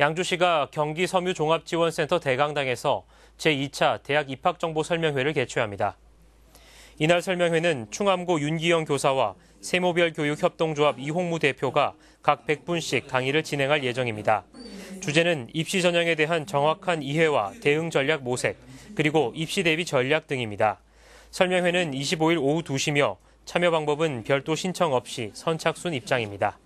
양주시가 경기 섬유 종합지원센터 대강당에서 제2차 대학 입학 정보 설명회를 개최합니다. 이날 설명회는 충암고 윤기영 교사와 세모별 교육 협동조합 이홍무 대표가 각 100분씩 강의를 진행할 예정입니다. 주제는 입시 전형에 대한 정확한 이해와 대응 전략 모색, 그리고 입시 대비 전략 등입니다. 설명회는 25일 오후 2시며 참여 방법은 별도 신청 없이 선착순 입장입니다.